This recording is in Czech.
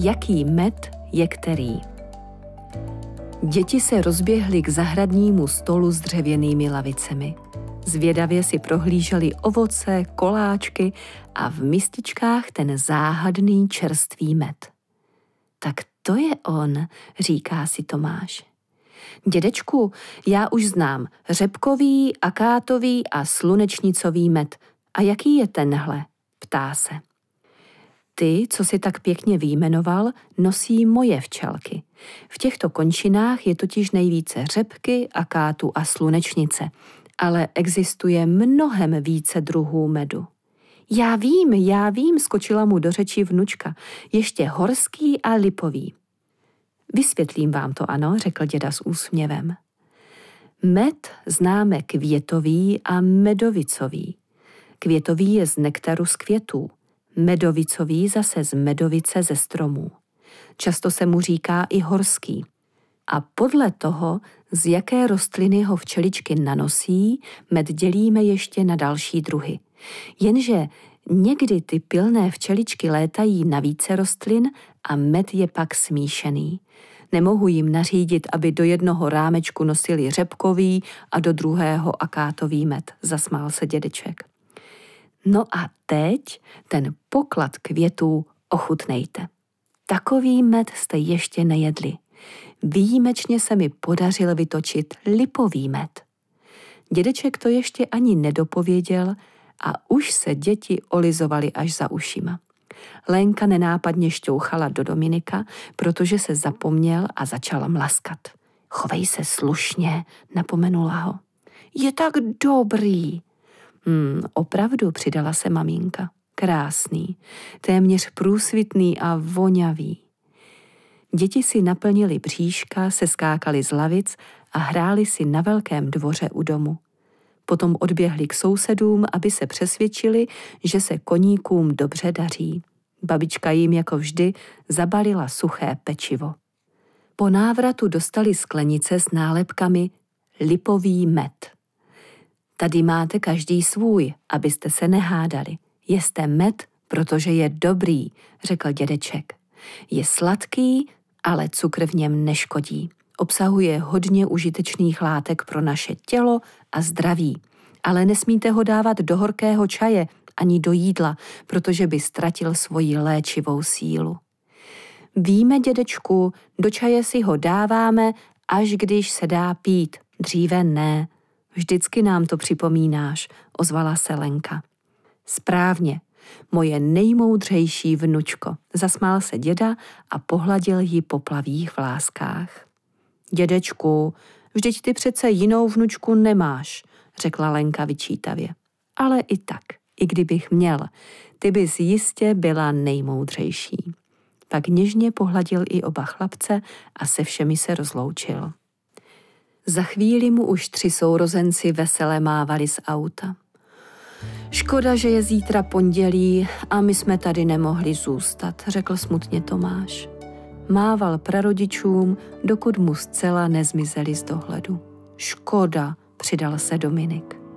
jaký med je který. Děti se rozběhly k zahradnímu stolu s dřevěnými lavicemi. Zvědavě si prohlíželi ovoce, koláčky a v mističkách ten záhadný čerstvý med. Tak to je on, říká si Tomáš. Dědečku, já už znám řepkový, akátový a slunečnicový med. A jaký je tenhle? Ptá se ty, co si tak pěkně výjmenoval, nosí moje včelky. V těchto končinách je totiž nejvíce řepky, akátu a slunečnice, ale existuje mnohem více druhů medu. Já vím, já vím, skočila mu do řeči vnučka, ještě horský a lipový. Vysvětlím vám to, ano, řekl děda s úsměvem. Med známe květový a medovicový. Květový je z nektaru z květů, medovicový zase z medovice ze stromů. Často se mu říká i horský. A podle toho, z jaké rostliny ho včeličky nanosí, med dělíme ještě na další druhy. Jenže někdy ty pilné včeličky létají na více rostlin a med je pak smíšený. Nemohu jim nařídit, aby do jednoho rámečku nosili řepkový a do druhého akátový med, zasmál se dědeček. No a teď ten poklad květů ochutnejte. Takový med jste ještě nejedli. Výjimečně se mi podařilo vytočit lipový med. Dědeček to ještě ani nedopověděl a už se děti olizovali až za ušima. Lenka nenápadně šťouchala do Dominika, protože se zapomněl a začala mlaskat. Chovej se slušně, napomenula ho. Je tak dobrý, Hmm, opravdu, přidala se maminka. Krásný, téměř průsvitný a voňavý. Děti si naplnili bříška, se skákali z lavic a hráli si na velkém dvoře u domu. Potom odběhli k sousedům, aby se přesvědčili, že se koníkům dobře daří. Babička jim jako vždy zabalila suché pečivo. Po návratu dostali sklenice s nálepkami lipový med. Tady máte každý svůj, abyste se nehádali. Jeste med, protože je dobrý, řekl dědeček. Je sladký, ale cukr v něm neškodí. Obsahuje hodně užitečných látek pro naše tělo a zdraví. Ale nesmíte ho dávat do horkého čaje ani do jídla, protože by ztratil svoji léčivou sílu. Víme, dědečku, do čaje si ho dáváme, až když se dá pít. Dříve ne, Vždycky nám to připomínáš, ozvala se Lenka. Správně, moje nejmoudřejší vnučko, zasmál se děda a pohladil ji po plavých vláskách. Dědečku, vždyť ty přece jinou vnučku nemáš, řekla Lenka vyčítavě. Ale i tak, i kdybych měl, ty bys jistě byla nejmoudřejší. Tak něžně pohladil i oba chlapce a se všemi se rozloučil. Za chvíli mu už tři sourozenci vesele mávali z auta. Škoda, že je zítra pondělí a my jsme tady nemohli zůstat, řekl smutně Tomáš. Mával prarodičům, dokud mu zcela nezmizeli z dohledu. Škoda, přidal se Dominik.